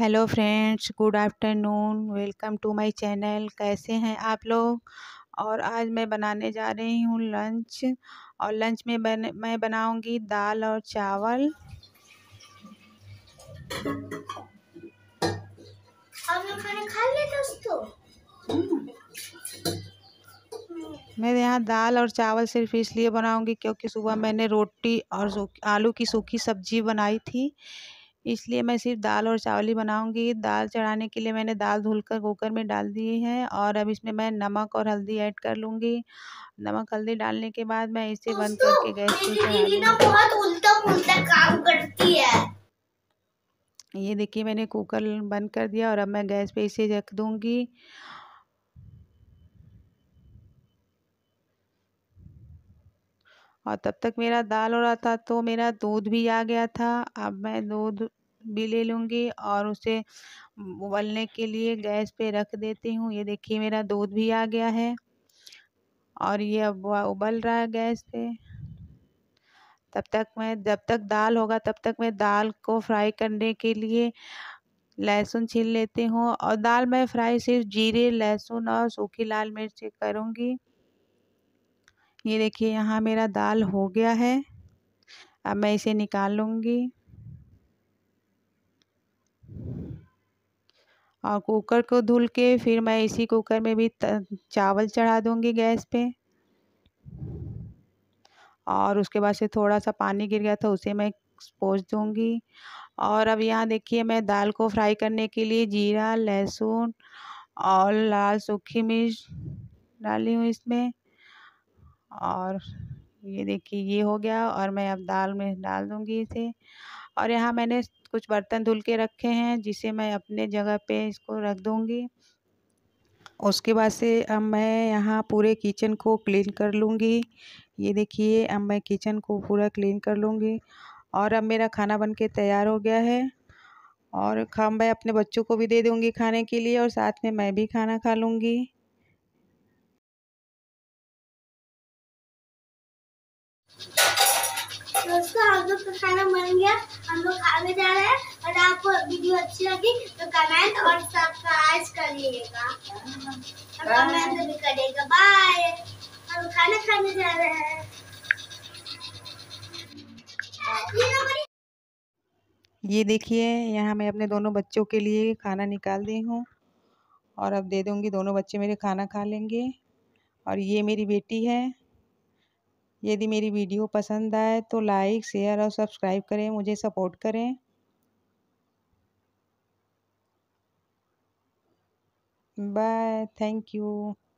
Hello friends good afternoon welcome to my channel कैसे हैं आप लोग और आज मैं बनाने जा रही हूँ लंच और लंच में बन मैं बनाऊँगी दाल और चावल मैं हम्म। यहाँ दाल और चावल सिर्फ इसलिए बनाऊँगी क्योंकि सुबह मैंने रोटी और आलू की सूखी सब्जी बनाई थी इसलिए मैं सिर्फ दाल और चावल ही बनाऊंगी दाल चढ़ाने के लिए मैंने दाल धुलकर कुकर में डाल दी है और अब इसमें मैं नमक और हल्दी ऐड कर लूँगी नमक हल्दी डालने के बाद मैं इसे बंद करके गैस पे चढ़ा ये देखिए मैंने कुकर बंद कर दिया और अब मैं गैस पे इसे रख दूँगी और तब तक मेरा दाल हो रहा था तो मेरा दूध भी आ गया था अब मैं दूध भी ले लूँगी और उसे उबलने के लिए गैस पे रख देती हूँ ये देखिए मेरा दूध भी आ गया है और ये अब उबल रहा है गैस पे तब तक मैं जब तक दाल होगा तब तक मैं दाल को फ्राई करने के लिए लहसुन छील लेती हूँ और दाल मैं फ्राई सिर्फ जीरे लहसुन और सूखी लाल मिर्च करूँगी ये देखिए यहाँ मेरा दाल हो गया है अब मैं इसे निकाल लूँगी और कुकर को धुल के फिर मैं इसी कुकर में भी चावल चढ़ा दूँगी गैस पे और उसके बाद से थोड़ा सा पानी गिर गया था उसे मैं पोच दूँगी और अब यहाँ देखिए मैं दाल को फ्राई करने के लिए जीरा लहसुन और लाल सूखी मिर्च डाली हूँ इसमें और ये देखिए ये हो गया और मैं अब दाल में डाल दूँगी इसे और यहाँ मैंने कुछ बर्तन धुल के रखे हैं जिसे मैं अपने जगह पे इसको रख दूँगी उसके बाद से अब मैं यहाँ पूरे किचन को क्लीन कर लूँगी ये देखिए अब मैं किचन को पूरा क्लीन कर लूँगी और अब मेरा खाना बन के तैयार हो गया है और खा मैं अपने बच्चों को भी दे दूँगी खाने के लिए और साथ में मैं भी खाना खा लूँगी दोस्तों हम लोग का खाना बन गया हम लोग खाने जा रहे हैं और आपको वीडियो अच्छी लगी तो कमेंट और सब्सक्राइब कर लीजिएगा कमेंट भी करिएगा बाय हम खाना खाने जा रहे हैं ये देखिए यहाँ मैं अपने दोनों बच्चों के लिए खाना निकाल दी हूँ और अब दे दूँगी दोनों बच्चे मेरे खाना खा लेंगे और ये मेरी बेटी है यदि मेरी वीडियो पसंद आए तो लाइक शेयर और सब्सक्राइब करें मुझे सपोर्ट करें बाय थैंक यू